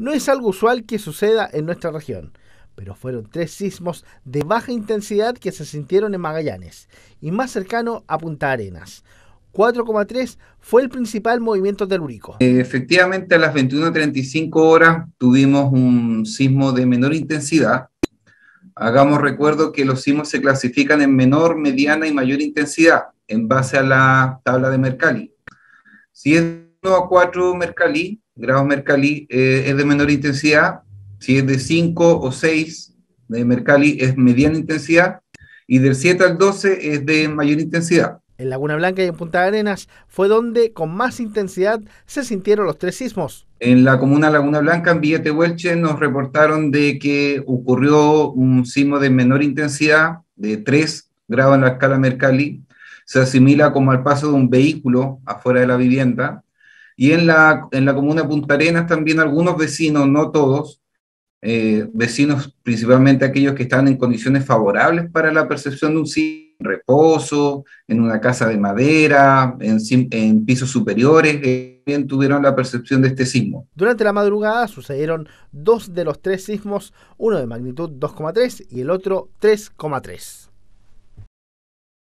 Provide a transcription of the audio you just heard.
No es algo usual que suceda en nuestra región, pero fueron tres sismos de baja intensidad que se sintieron en Magallanes y más cercano a Punta Arenas. 4,3 fue el principal movimiento telúrico. Eh, efectivamente, a las 21.35 horas tuvimos un sismo de menor intensidad. Hagamos recuerdo que los sismos se clasifican en menor, mediana y mayor intensidad en base a la tabla de Mercalli. Si a 4 mercalí, grado mercalí, eh, es de menor intensidad. Si es de 5 o 6 de mercalí, es mediana intensidad. Y del 7 al 12 es de mayor intensidad. En Laguna Blanca y en Punta Arenas fue donde con más intensidad se sintieron los tres sismos. En la comuna Laguna Blanca, en Villete Huelche, nos reportaron de que ocurrió un sismo de menor intensidad, de 3 grados en la escala Mercalli. Se asimila como al paso de un vehículo afuera de la vivienda. Y en la, en la comuna de Punta Arenas también algunos vecinos, no todos, eh, vecinos principalmente aquellos que estaban en condiciones favorables para la percepción de un sismo, en reposo, en una casa de madera, en, pisos superiores. Eh, también tuvieron la percepción de este sismo. Durante la madrugada sucedieron dos de los tres sismos, uno de magnitud 2,3 y el otro 3,3.